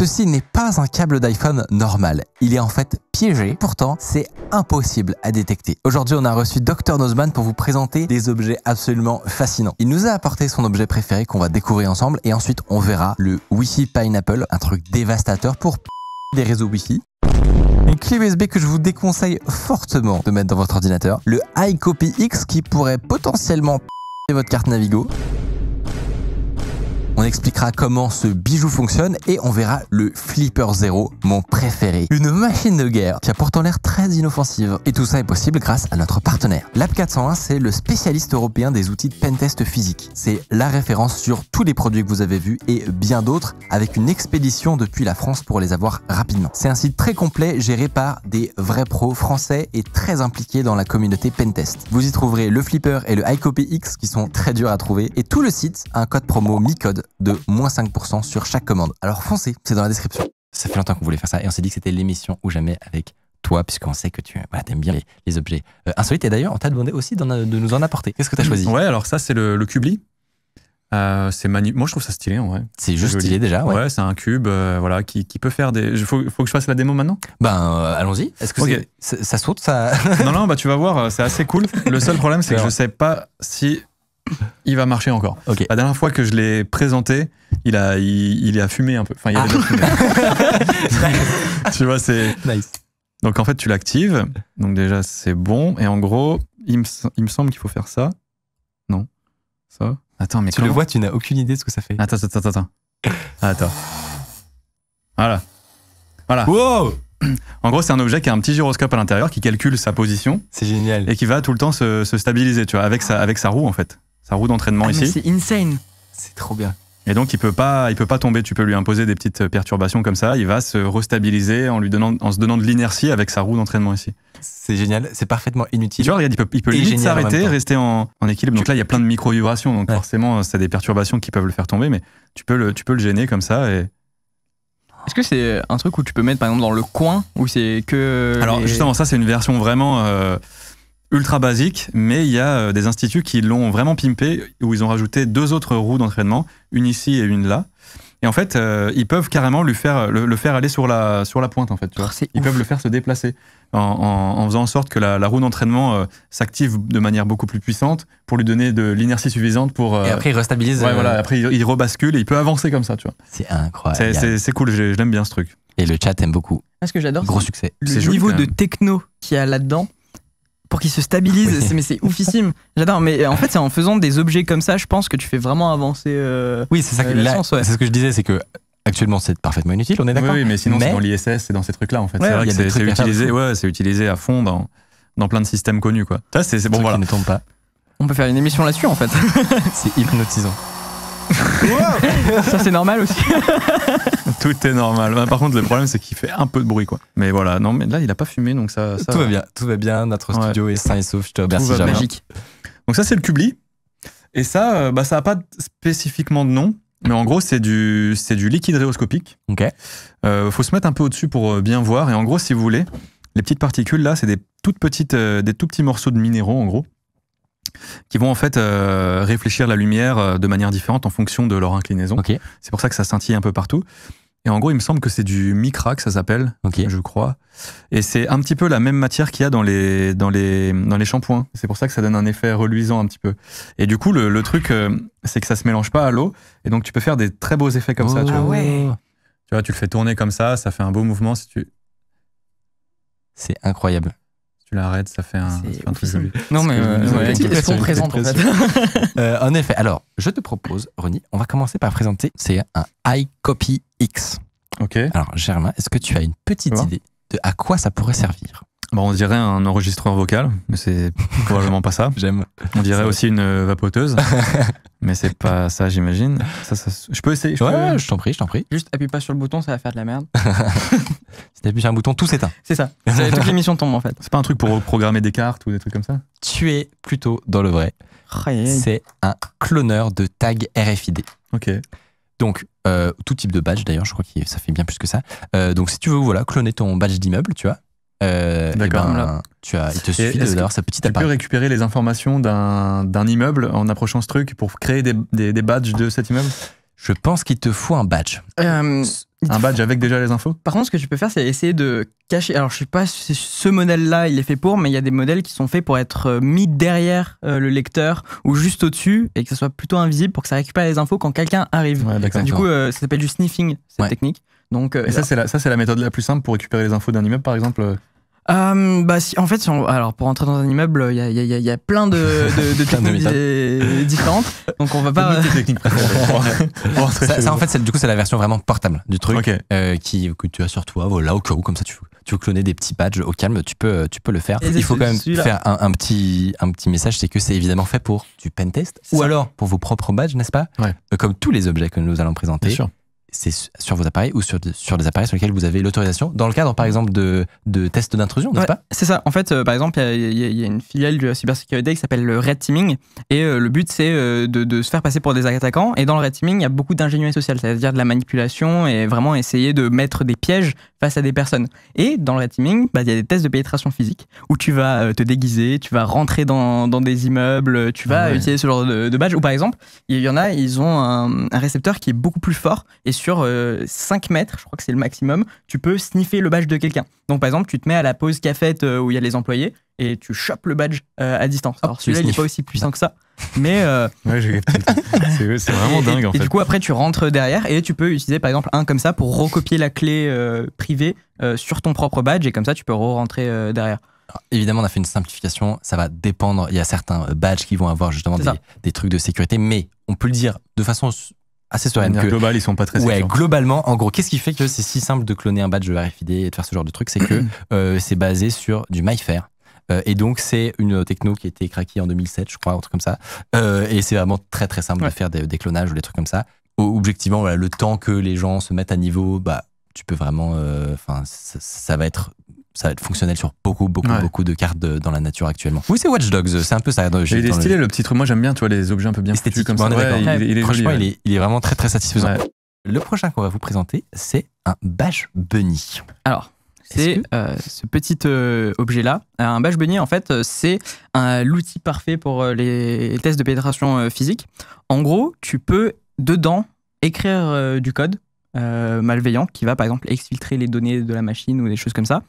Ceci n'est pas un câble d'iPhone normal, il est en fait piégé, pourtant c'est impossible à détecter. Aujourd'hui on a reçu Dr Nosman pour vous présenter des objets absolument fascinants. Il nous a apporté son objet préféré qu'on va découvrir ensemble et ensuite on verra le Wi-Fi Pineapple, un truc dévastateur pour des réseaux Wi-Fi. Une clé USB que je vous déconseille fortement de mettre dans votre ordinateur. Le iCopy X qui pourrait potentiellement votre carte Navigo. On expliquera comment ce bijou fonctionne et on verra le Flipper Zero, mon préféré. Une machine de guerre qui a pourtant l'air très inoffensive. Et tout ça est possible grâce à notre partenaire. L'App 401, c'est le spécialiste européen des outils de pentest physique. C'est la référence sur tous les produits que vous avez vus et bien d'autres avec une expédition depuis la France pour les avoir rapidement. C'est un site très complet géré par des vrais pros français et très impliqués dans la communauté pentest. Vous y trouverez le Flipper et le iCopy X qui sont très durs à trouver et tout le site a un code promo mi-code de moins 5% sur chaque commande. Alors foncez, c'est dans la description. Ça fait longtemps qu'on voulait faire ça et on s'est dit que c'était l'émission ou jamais avec toi, puisqu'on sait que tu bah, aimes bien les, objets euh, insolites. Et d'ailleurs, on t'a demandé aussi euh, de nous en apporter. Qu'est-ce que tu as choisi Ouais, alors ça, c'est le, le Cubli. Euh, c'est Moi, je trouve ça stylé en vrai. C'est juste stylé déjà. Ouais, c'est un cube voilà, qui, peut faire des. Il faut, que je fasse la démo maintenant Ben, allons-y. Est-ce que ça saute ça... Non, non, bah, tu vas voir, c'est assez cool. Le seul problème, c'est que je sais pas si il va marcher encore. La dernière fois que je l'ai présenté, il a, il, il a fumé un peu. Enfin, il tu vois, c'est. Nice. Donc en fait, tu l'actives. Donc déjà, c'est bon. Et en gros, il me, semble qu'il faut faire ça. Non. Ça. Attends, mais. Tu le vois, tu n'as aucune idée de ce que ça fait. Attends, attends, attends. Ah, attends. Voilà. Voilà. Wow! En gros, c'est un objet qui a un petit gyroscope à l'intérieur qui calcule sa position. C'est génial. Et qui va tout le temps se, se, stabiliser, tu vois, avec sa, avec sa roue en fait sa roue d'entraînement ah ici. C'est insane. C'est trop bien. Et donc, il peut pas, il peut pas tomber. Tu peux lui imposer des petites perturbations comme ça. Il va se restabiliser en lui donnant, en se donnant de l'inertie avec sa roue d'entraînement ici. C'est génial. C'est parfaitement inutile. Tu vois, regarde, il peut, il s'arrêter, rester en, équilibre. Donc là, il y a plein de micro vibrations. Donc forcément, c'est des perturbations qui peuvent le faire tomber, mais tu peux le, tu peux le gêner comme ça Est-ce que c'est un truc où tu peux mettre par exemple dans le coin ou c'est que. Alors justement, ça c'est une version vraiment. Euh, ultra basique, mais il y a euh, des instituts qui l'ont vraiment pimpé, où ils ont rajouté deux autres roues d'entraînement, une ici et une là. Et en fait, euh, ils peuvent carrément lui faire, le, faire aller sur la, sur la pointe, en fait. Ah, ils peuvent le faire se déplacer en, faisant en sorte que la, roue d'entraînement euh, s'active de manière beaucoup plus puissante pour lui donner de l'inertie suffisante pour. et après, il restabilise. Ouais, Après, il, rebascule et il peut avancer comme ça, tu vois. C'est incroyable. C'est cool, je, bien ce truc. Et le chat aime beaucoup. Parce ah, ce que j'adore, Gros succès. le niveau de techno qu'il y a là-dedans pour qu'il se stabilise, ah Mais c'est oufissime. J'adore. Mais en fait, c'est en faisant des objets comme ça, je pense que tu fais vraiment avancer. Euh, oui, c'est ça. Euh, c'est ce que je disais, c'est que Actuellement, c'est parfaitement inutile, on est d'accord. Oui, mais sinon, c'est dans l'ISS, c'est dans ces trucs-là, en fait. c'est vrai que c'est utilisé, à fond dans, dans plein de systèmes connus, quoi. Ça, c'est bon, voilà. ne tombe pas. On peut faire une émission là-dessus, en fait. c'est hypnotisant. Ça, c'est normal aussi. tout est normal. Bah, par contre, le problème, c'est qu'il fait un peu de bruit, quoi. Mais voilà, non, mais là, il a pas fumé, donc ça. Tout va bien, tout va bien. Notre studio est sain et sauf. Je te remercie, Magique. Donc ça, c'est le Kubli. Et ça, euh, bah, ça a pas spécifiquement de nom. Mais en gros, c'est du, c'est du liquide rhéoscopique. Ok. Euh, faut se mettre un peu au-dessus pour euh, bien voir. Et en gros, si vous voulez, les petites particules là, c'est des toutes petites, des tout petits morceaux de minéraux en gros qui vont en fait euh, réfléchir la lumière euh, de manière différente en fonction de leur inclinaison. C'est pour ça que ça scintille un peu partout. Et en gros, il me semble que c'est du micra que ça s'appelle, je crois. Et c'est un petit peu la même matière qu'il y a dans les, dans les, dans les shampoings. C'est pour ça que ça donne un effet reluisant un petit peu. Et du coup, le, truc, euh, c'est que ça se mélange pas à l'eau. Et donc, tu peux faire des très beaux effets comme ça. Tu vois. Ah ouais. tu vois, tu le fais tourner comme ça, ça fait un beau mouvement. Si tu... C'est incroyable tu l'arrêtes, ça fait un, Non, mais euh, est-ce qu'on présente en fait euh, En effet, alors je te propose, Ronnie, on va commencer par présenter. C'est un iCopyX. X. Ok. Alors, Germain, est-ce que tu as une petite idée de à quoi ça pourrait servir on dirait un enregistreur vocal, mais c'est probablement pas ça. J'aime. On dirait aussi une euh, vapoteuse, mais c'est pas ça, j'imagine. Ça, je peux essayer. ouais, je t'en prie, je t'en prie. Juste appuie pas sur le bouton, ça va faire de la merde. si t'appuies sur un bouton, tout s'éteint. C'est ça. Toute l'émission tombe en fait. C'est pas un truc pour programmer des cartes ou des trucs comme ça Tu es plutôt dans le vrai. Oh, c'est un cloneur de tag RFID. Ok. Donc, euh, tout type de badge d'ailleurs, je crois que ça fait bien plus que ça. Euh, donc, si tu veux, voilà, cloner ton badge d'immeuble, tu vois, euh, eh D'accord. Ben, tu as, il te suffit d'avoir sa petite Tu récupérer les informations d'un immeuble en approchant ce truc pour créer des badges de cet immeuble je pense qu'il te faut un badge. Euh, un badge avec déjà les infos Par contre, ce que tu peux faire, c'est essayer de cacher. Alors, je sais pas si ce modèle-là, il est fait pour, mais il y a des modèles qui sont faits pour être euh, mis derrière euh, le lecteur ou juste au-dessus et que ce soit plutôt invisible pour que ça récupère les infos quand quelqu'un arrive. du coup, ça s'appelle du sniffing, cette technique. Donc, et ça, c'est la méthode la plus simple pour récupérer les infos d'un immeuble, par exemple euh, bah, si, en fait, alors pour entrer dans un immeuble, il y a, y, a, y a, plein de, de, de techniques différentes. Donc on va pas. ça, en fait, c'est, du coup, c'est la version vraiment portable du truc euh, qui que tu as sur toi, voilà, au cas où, comme ça, tu, tu veux cloner des petits badges au calme, tu peux, tu peux le faire. il faut quand même faire un, petit, un petit message, c'est que c'est évidemment fait pour du pentest ou alors pour vos propres badges, n'est-ce pas euh, Comme tous les objets que nous allons présenter c'est sur vos appareils ou sur, sur des appareils sur lesquels vous avez l'autorisation, dans le cadre par mmh. exemple de, de tests d'intrusion, n'est-ce pas C'est ça. En fait, euh, par exemple, il y, a une filiale du cybersécurité qui s'appelle le Red Teaming, et euh, le but c'est euh, de, de, se faire passer pour des attaquants. Et dans le Red Teaming, il y a beaucoup d'ingénierie sociale, c'est-à-dire de la manipulation et vraiment essayer de mettre des pièges face à des personnes. Et dans le Red Teaming, bah, il y a des tests de pénétration physique où tu vas te déguiser, tu vas rentrer dans, dans des immeubles, tu vas ah utiliser ce genre de, badge. Ou par exemple, il y, en a, ils ont un, un récepteur qui est beaucoup plus fort et sur 5 euh, mètres, je crois que c'est le maximum, tu peux sniffer le badge de quelqu'un. Donc par exemple, tu te mets à la pause cafette euh, où il y a les employés et tu chopes le badge euh, à distance. Alors celui-là, il n'est pas aussi puissant que ça. Mais ouais, c'est vraiment dingue. en fait. du coup, après, tu rentres derrière et tu peux utiliser par exemple un comme ça pour recopier la clé privée sur ton propre badge et comme ça, tu peux re-rentrer derrière. évidemment, on a fait une simplification. Ça va dépendre. Il y a certains badges qui vont avoir justement des, trucs de sécurité, mais on peut le dire de façon assez soi Que, global, ils sont pas très. Ouais, globalement, en gros, qu'est-ce qui fait que c'est si simple de cloner un badge RFID et de faire ce genre de truc, c'est que euh, c'est basé sur du MyFair. Euh, et donc, c'est une techno qui a été craquée en 2007, je crois, un truc comme ça. Euh, et c'est vraiment très très simple de faire des, clonages ou des trucs comme ça. Objectivement, voilà, le temps que les gens se mettent à niveau, bah, tu peux vraiment. Enfin, ça va être ça va être fonctionnel sur beaucoup, beaucoup, beaucoup de cartes dans la nature actuellement. Oui, c'est Watch Dogs, c'est un peu ça. J'ai il est stylé le... petit truc. Moi, j'aime bien, tu vois, les objets un peu bien esthétiques comme ça. il, est franchement, il, est, il, est, vraiment très, très satisfaisant. Le prochain qu'on va vous présenter, c'est un badge Bunny. Alors, c'est euh, -ce, petit euh, objet-là. Un badge Bunny, en fait, euh, c'est l'outil parfait pour les tests de pénétration physique. En gros, tu peux, dedans, écrire du code malveillant qui va, par exemple, exfiltrer les données de la machine ou des choses comme ça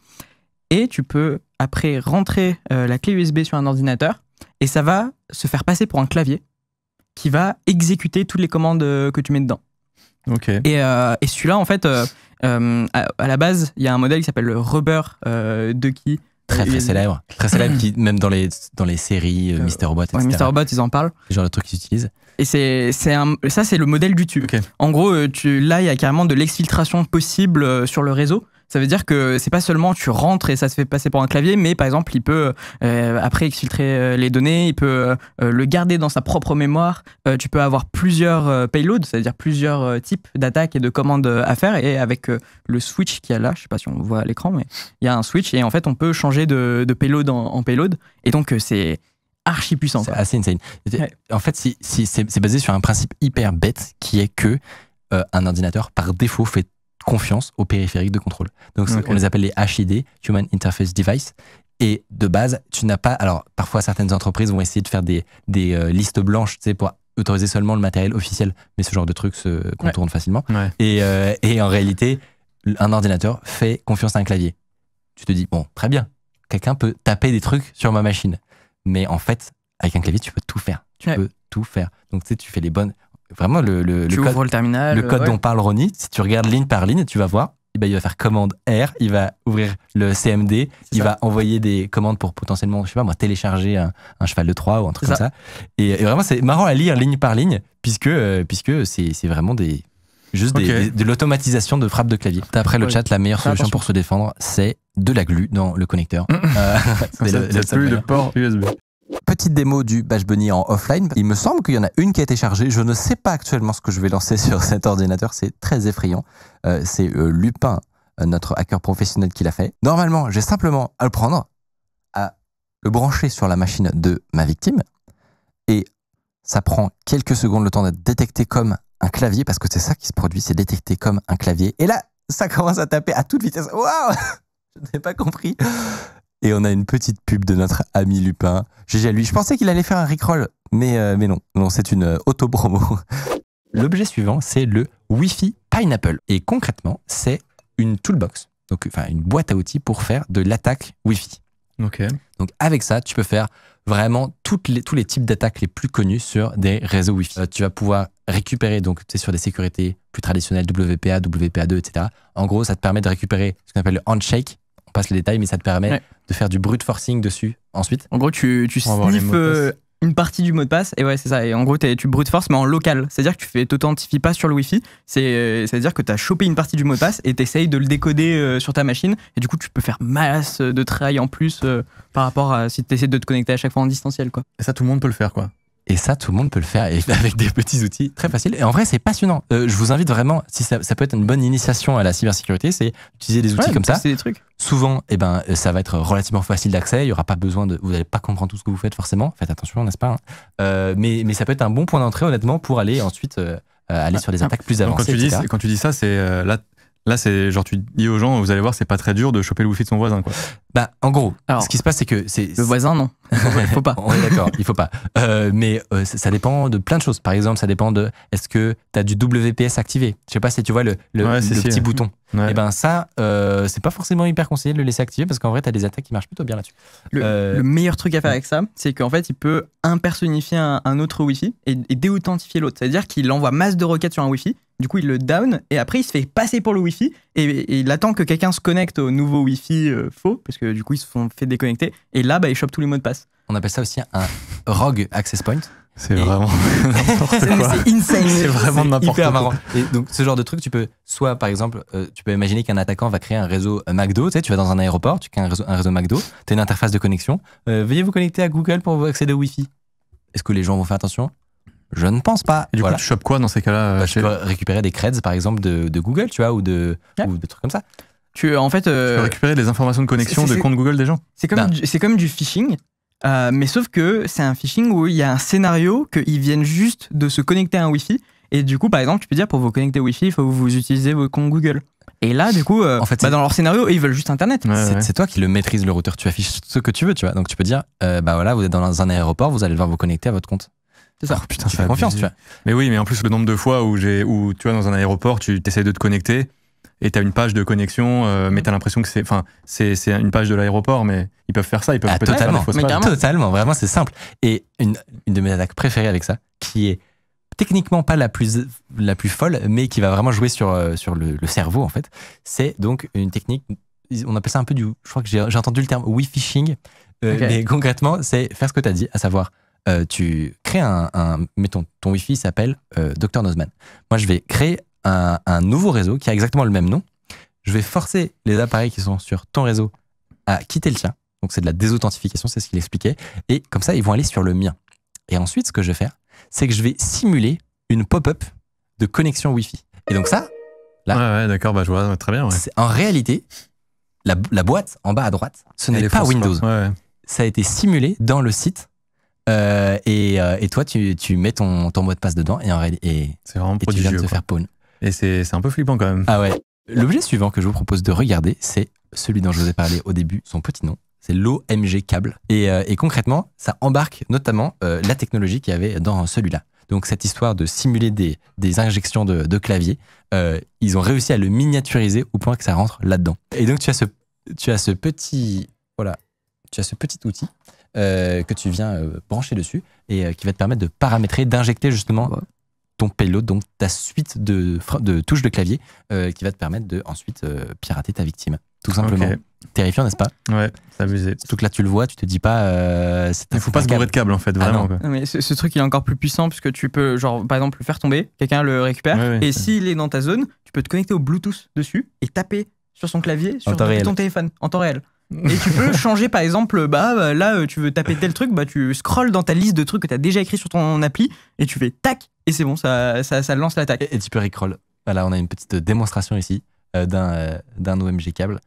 et tu peux après rentrer euh, la clé USB sur un ordinateur et ça va se faire passer pour un clavier qui va exécuter toutes les commandes euh, que tu mets dedans. Okay. Et, euh, celui-là, en fait, à, la base, il y a un modèle qui s'appelle le Rubber Ducky. Très, très célèbre. Très célèbre, qui, même dans les, dans les séries Mister Robot, etc. Mister Robot, ils en parlent. C'est genre le truc qu'ils utilisent. Et c'est, ça, c'est le modèle du tube. En gros, tu, là, il y a carrément de l'exfiltration possible sur le réseau. Ça veut dire que c'est pas seulement tu rentres et ça se fait passer pour un clavier, mais par exemple, il peut euh, après exfiltrer euh, les données, il peut euh, le garder dans sa propre mémoire. tu peux avoir plusieurs payloads, c'est-à-dire plusieurs types d'attaques et de commandes à faire. Et avec le switch qu'il y a là, je sais pas si on voit à l'écran, mais il y a un switch et en fait, on peut changer de, payload en, payload. Et donc, c'est archi puissant. C'est assez insane. En fait, c'est basé sur un principe hyper bête qui est que un ordinateur, par défaut, fait confiance aux périphériques de contrôle. Donc, on les appelle les HID, Human Interface Device. Et de base, tu n'as pas. Alors, parfois, certaines entreprises vont essayer de faire des, des euh, listes blanches, tu pour autoriser seulement le matériel officiel. Mais ce genre de trucs se contourne facilement. Euh, et, en réalité, un ordinateur fait confiance à un clavier. Tu te dis, bon, très bien, quelqu'un peut taper des trucs sur ma machine. Mais en fait, avec un clavier, tu peux tout faire. Tu peux tout faire. Donc, tu sais, tu fais les bonnes vraiment le, le, le code, terminal, le code euh, dont parle Ronnie, si tu regardes ligne par ligne, tu vas voir, eh ben, il va faire commande R, il va ouvrir le CMD, il va envoyer des commandes pour potentiellement, je sais pas moi, télécharger un, cheval de 3 ou un truc comme ça. Et, vraiment, c'est marrant à lire ligne par ligne, puisque, euh, puisque c'est vraiment des, juste des, de l'automatisation de frappe de clavier. Après le chat, la meilleure solution pour se défendre, c'est de la glu dans le connecteur. Euh, plus de port USB. Petite démo du Bash Bunny en offline. Il me semble qu'il y en a une qui a été chargée. Je ne sais pas actuellement ce que je vais lancer sur cet ordinateur. C'est très effrayant. Euh, c'est euh, Lupin, euh, notre hacker professionnel, qui l'a fait. Normalement, j'ai simplement à le prendre, à le brancher sur la machine de ma victime. Et ça prend quelques secondes le temps d'être détecté comme un clavier, parce que c'est ça qui se produit, c'est détecté comme un clavier. Et là, ça commence à taper à toute vitesse. Waouh Je n'ai pas compris. Et on a une petite pub de notre ami Lupin. GG à lui. Je pensais qu'il allait faire un Rickroll, mais, euh, mais non. Non, c'est une euh, auto-promo. L'objet suivant, c'est le Wi-Fi Pineapple. Et concrètement, c'est une toolbox, donc enfin une boîte à outils pour faire de l'attaque Wi-Fi. Donc avec ça, tu peux faire vraiment toutes les, tous les types d'attaques les plus connus sur des réseaux Wi-Fi. Euh, tu vas pouvoir récupérer, donc tu sur des sécurités plus traditionnelles, WPA, WPA2, etc. En gros, ça te permet de récupérer ce qu'on appelle le handshake, on passe les détails, mais ça te permet de faire du brute forcing dessus ensuite. En gros, tu, tu sniffes euh, une partie du mot de passe, et ouais, c'est ça. Et en gros, tu brute force, mais en local. C'est-à-dire que tu t'authentifies pas sur le wifi fi cest euh, c'est-à-dire que tu as chopé une partie du mot de passe et tu de le décoder euh, sur ta machine, et du coup, tu peux faire masse de travail en plus par rapport à si tu de te connecter à chaque fois en distanciel. Quoi. Et ça, tout le monde peut le faire, quoi. Et ça, tout le monde peut le faire avec des petits outils très faciles. Et en vrai, c'est passionnant. Euh, je vous invite vraiment, si ça, peut être une bonne initiation à la cybersécurité, c'est utiliser des outils comme ça. Des trucs. Souvent, et eh ben, euh, ça va être relativement facile d'accès. Il y aura pas besoin de. Vous n'allez pas comprendre tout ce que vous faites forcément. Faites attention, n'est-ce pas hein. euh, mais, mais, ça peut être un bon point d'entrée, honnêtement, pour aller ensuite aller ah, sur des ah. attaques plus avancées. Quand tu, dis, quand tu dis ça, c'est là Là, c'est genre tu dis aux gens, vous allez voir, c'est pas très dur de choper le wifi de son voisin. Quoi. Bah, en gros, ce qui se passe, c'est que c'est le voisin, non, il faut pas. On d'accord, il faut pas. Euh, mais euh, ça, dépend de plein de choses. Par exemple, ça dépend de est-ce que tu as du WPS activé. Je sais pas si tu vois le, le, petit bouton. Et eh ben ça, euh, c'est pas forcément hyper conseillé de le laisser activer parce qu'en vrai, tu as des attaques qui marchent plutôt bien là-dessus. Le, meilleur truc à faire avec ça, c'est qu'en fait, il peut impersonnifier un, autre wifi et déauthentifier l'autre. C'est-à-dire qu'il envoie masse de requêtes sur un wifi du coup, il le down et après, il se fait passer pour le Wi-Fi et, il attend que quelqu'un se connecte au nouveau Wi-Fi euh, faux parce que du coup, ils se font fait déconnecter et là, bah, il chope tous les mots de passe. On appelle ça aussi un rogue access point. C'est vraiment n'importe quoi. C'est vraiment n'importe quoi. marrant. Et donc, ce genre de truc, tu peux, soit par exemple, euh, tu peux imaginer qu'un attaquant va créer un réseau euh, McDo. Tu sais, tu vas dans un aéroport, tu crées un réseau, un McDo, tu as une interface de connexion. veuillez vous connecter à Google pour accéder au Wi-Fi. Est-ce que les gens vont faire attention je ne pense pas. du coup, tu chopes quoi dans ces cas-là bah, Tu peux récupérer des creds, par exemple, de, Google, tu vois, ou de, trucs comme ça. Tu, euh, en fait, peux récupérer des informations de connexion de compte Google des gens. C'est comme, bah. comme du phishing, euh, mais sauf que c'est un phishing où il y a un scénario qu'ils viennent juste de se connecter à un Wi-Fi. Et du coup, par exemple, tu peux dire pour vous connecter Wi-Fi, il faut que vous utilisez vos comptes Google. Et là, du coup, euh, en fait, bah, dans leur scénario, ils veulent juste Internet. c'est toi qui le maîtrise le routeur. Tu affiches ce que tu veux, tu vois. Donc tu peux dire, bah voilà, vous êtes dans un aéroport, vous allez devoir vous connecter à votre compte. Oh, confiance, tu vois. Mais oui, mais en plus, le nombre de fois où, j'ai, où tu vois, dans un aéroport, tu essayes de te connecter et tu as une page de connexion, euh, mais tu as l'impression que c'est, enfin, c'est, c'est une page de l'aéroport, mais ils peuvent faire ça, ils peuvent ah, totalement, faire ça. totalement, vraiment, c'est simple. Et une, une de mes attaques préférées avec ça, qui est techniquement pas la plus la plus folle, mais qui va vraiment jouer sur euh, sur le, cerveau en fait, c'est donc une technique. On appelle ça un peu du, je crois que j'ai, j'ai entendu le terme oui phishing, euh, mais concrètement, c'est faire ce que tu as dit, à savoir euh, tu crées un, mettons, ton Wi-Fi s'appelle euh, Dr Nozman. Moi, je vais créer un, nouveau réseau qui a exactement le même nom. Je vais forcer les appareils qui sont sur ton réseau à quitter le tien. Donc, c'est de la désauthentification, c'est ce qu'il expliquait. Et comme ça, ils vont aller sur le mien. Et ensuite, ce que je vais faire, c'est que je vais simuler une pop-up de connexion Wi-Fi. Et donc ça, là, ouais, ouais d'accord, bah je vois, très bien. En réalité, la, boîte en bas à droite, ce n'est pas Windows. Ça a été simulé dans le site euh, euh, et, toi, tu, mets ton, ton, mot de passe dedans et, en, et, tu viens de te faire pawn. Et c'est un peu flippant quand même. Ah ouais. L'objet suivant que je vous propose de regarder, c'est celui dont je vous ai parlé au début, son petit nom. C'est l'OMG câble. Euh, et, concrètement, ça embarque notamment la technologie qu'il y avait dans celui-là. Donc cette histoire de simuler des, des injections de, clavier, ils ont réussi à le miniaturiser au point que ça rentre là-dedans. Et donc tu as ce, tu as ce petit, voilà, tu as ce petit outil euh, que tu viens euh, brancher dessus et euh, qui va te permettre de paramétrer, d'injecter justement ton payload, donc ta suite de, touches de clavier qui va te permettre de ensuite pirater ta victime tout simplement. Terrifiant, n'est-ce pas Ouais, s'amuser. Surtout que là, tu le vois, tu te dis pas. il faut pas se bourrer de câble, en fait, ah vraiment. mais ce, truc, il est encore plus puissant puisque tu peux, genre, par exemple, le faire tomber, quelqu'un le récupère, et s'il est dans ta zone, tu peux te connecter au Bluetooth dessus et taper sur son clavier, sur ton téléphone, en temps réel. Et tu peux changer, par exemple, bah euh, là, euh, tu veux taper tel truc, bah tu scrolls dans ta liste de trucs que tu as déjà écrit sur ton appli et tu fais tac, et c'est bon, ça, ça, lance l'attaque. Et, tu peux recroll. Voilà, on a une petite démonstration ici euh, d'un d'un OMG câble.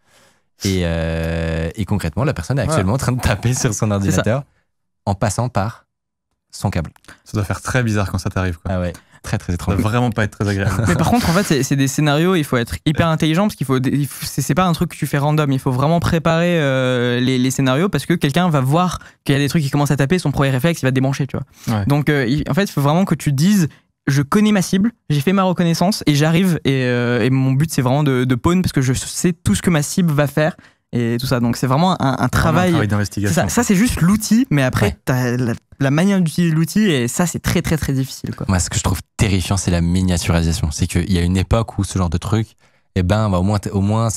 et, concrètement, la personne est actuellement en train de taper sur son ordinateur en passant par sans câble. Ça doit faire très bizarre quand ça t'arrive. Ah ouais très très étrange. vraiment pas être très agréable. Mais par contre, en fait, c'est des scénarios, il faut être hyper intelligent parce qu'il faut, c'est pas un truc que tu fais random, il faut vraiment préparer euh, les, scénarios parce que quelqu'un va voir qu'il y a des trucs qui commencent à taper, son premier réflexe, il va débrancher, tu vois. Donc euh, en fait, il faut vraiment que tu dises je connais ma cible, j'ai fait ma reconnaissance et j'arrive et, euh, mon but c'est vraiment de, de pawn parce que je sais tout ce que ma cible va faire et tout ça. Donc c'est vraiment un, un travail. d'investigation. Ça, c'est juste l'outil, mais après, t'as la, manière d'utiliser l'outil, et ça, c'est très, très, très difficile. Quoi. Moi, ce que je trouve terrifiant, c'est la miniaturisation. C'est qu'il y a une époque où ce genre de truc, et eh ben, bah, au moins, au moins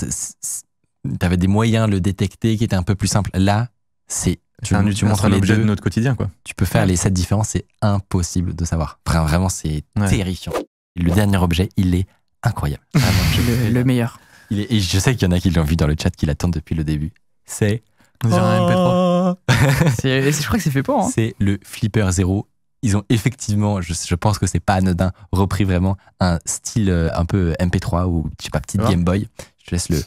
t'avais des moyens de le détecter qui étaient un peu plus simples. Là, c'est tu, un, tu montres de notre quotidien, quoi. Tu peux faire les sept différences, c'est impossible de savoir. vraiment, c'est terrifiant. Le dernier objet, il est incroyable. Vraiment, le meilleur et je sais qu'il y en a qui l'ont vu dans le chat, qui l'attendent depuis le début. C'est. je crois que c'est fait pour. Hein. C'est le Flipper Zero. Ils ont effectivement, je, pense que c'est pas anodin, repris vraiment un style euh, un peu euh, MP3 ou je sais pas, petite Game Boy. Je laisse le,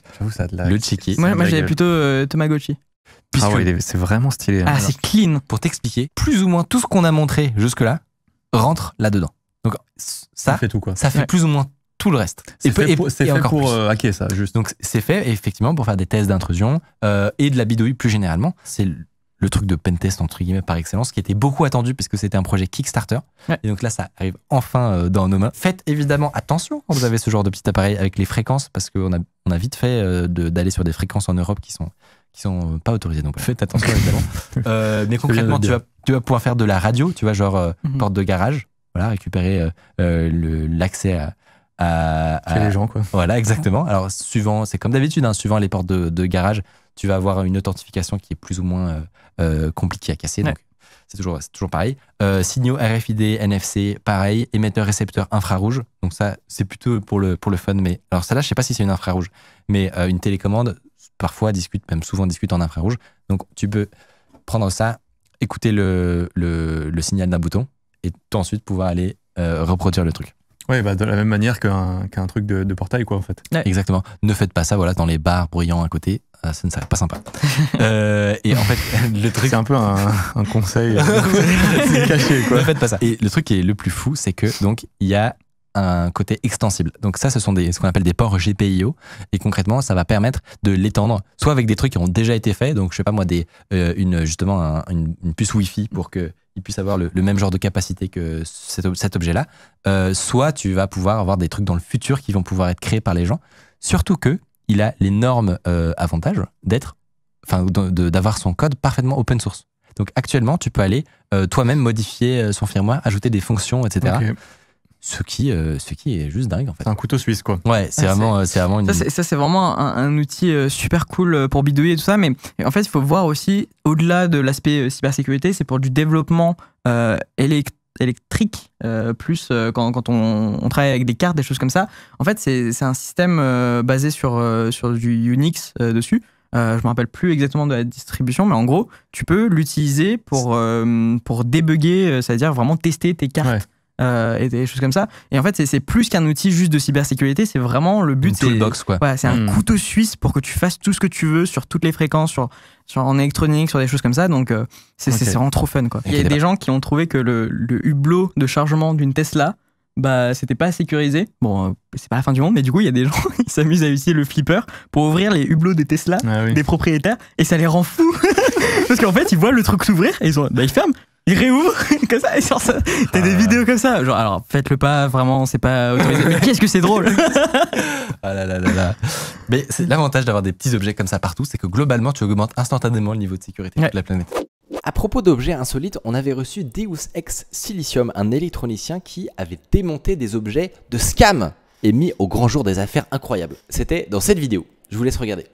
le checker. Moi, j'avais plutôt euh, Tomagotchi. Ah c'est vraiment stylé. Hein. ah, c'est clean. Pour t'expliquer, plus ou moins tout ce qu'on a montré jusque-là rentre là-dedans. Donc ça, ça fait, tout, quoi. ça fait plus ou moins tout le reste. C'est fait, pour, euh, hacker ça, juste. Donc c'est fait effectivement pour faire des tests d'intrusion euh, et de la bidouille plus généralement. C'est le truc de pentest entre guillemets par excellence qui était beaucoup attendu puisque c'était un projet Kickstarter. Et donc là, ça arrive enfin euh, dans nos mains. Faites évidemment attention quand vous avez ce genre de petit appareil avec les fréquences parce qu'on a, on a vite fait d'aller sur des fréquences en Europe qui sont qui sont pas autorisées. Donc faites attention évidemment. mais concrètement, tu vas, tu vas pouvoir faire de la radio, tu vois, genre mhm. porte de garage voilà, récupérer l'accès à, à, les gens, Voilà, exactement. Alors, suivant, c'est comme d'habitude, hein, suivant les portes de, garage, tu vas avoir une authentification qui est plus ou moins euh, euh, compliquée à casser. Donc, c'est toujours, toujours pareil. Euh, signaux RFID, NFC, pareil. Émetteur, récepteur, infrarouge. Donc, ça, c'est plutôt pour le, pour le fun. Mais alors, ça là je sais pas si c'est une infrarouge, mais une télécommande, parfois, discute, même souvent, discute en infrarouge. Donc, tu peux prendre ça, écouter le signal d'un bouton et ensuite pouvoir aller reproduire le truc. Oui, bah de la même manière qu'un truc de, portail, quoi, en fait. Exactement. Ne faites pas ça, voilà, dans les bars bruyants à côté. Ah, ça ne serait pas sympa. Euh, et en fait, le truc. C'est un peu un, un conseil caché, quoi. Ne faites pas ça. Et le truc qui est le plus fou, c'est que, donc, il y a un côté extensible. Donc ça, ce sont des, ce qu'on appelle des ports GPIO. Et concrètement, ça va permettre de l'étendre, soit avec des trucs qui ont déjà été faits, donc je sais pas moi, des, euh, une, justement une, une, puce Wi-Fi pour que puisse avoir le, même genre de capacité que cet, objet-là. Euh, soit tu vas pouvoir avoir des trucs dans le futur qui vont pouvoir être créés par les gens. Surtout que il a l'énorme euh, avantage d'être, enfin, d'avoir son code parfaitement open source. Donc actuellement, tu peux aller euh, toi-même modifier son firmware, ajouter des fonctions, etc. Ce qui, euh, ce qui est juste dingue en fait. C'est un couteau suisse quoi. Ouais, c'est vraiment, c'est euh, une... Ça c'est vraiment un, outil euh, super cool pour bidouiller et tout ça, mais en fait il faut voir aussi au-delà de l'aspect cybersécurité, c'est pour du développement euh, électrique plus quand, quand on, travaille avec des cartes, des choses comme ça. En fait, c'est un système basé sur, sur du Unix dessus. je me rappelle plus exactement de la distribution, mais en gros, tu peux l'utiliser pour, pour débugger, c'est-à-dire vraiment tester tes cartes. Euh, et des choses comme ça. Et en fait, c'est plus qu'un outil juste de cybersécurité, c'est vraiment le but. C'est quoi. c'est un hmm. couteau suisse pour que tu fasses tout ce que tu veux sur toutes les fréquences, sur, en électronique, sur des choses comme ça. Donc, euh, c'est vraiment trop fun, quoi. Il y a des gens qui ont trouvé que le, hublot de chargement d'une Tesla, bah c'était pas sécurisé. Bon, euh, c'est pas la fin du monde, mais du coup, il y a des gens qui s'amusent à utiliser le flipper pour ouvrir les hublots des Tesla ah des propriétaires et ça les rend fous. Parce qu'en fait, ils voient le truc s'ouvrir et ils sont bah, ils ferment il réouvre comme ça, il sort ça. T'as des euh. vidéos comme ça. Genre, alors faites-le pas, vraiment, c'est pas autorisé. Mais qu'est-ce que c'est drôle Ah là là là là. Mais c'est l'avantage d'avoir des petits objets comme ça partout, c'est que globalement, tu augmentes instantanément le niveau de sécurité de la planète. À propos d'objets insolites, on avait reçu Deus Ex Silicium, un électronicien qui avait démonté des objets de scam et mis au grand jour des affaires incroyables. C'était dans cette vidéo. Je vous laisse regarder.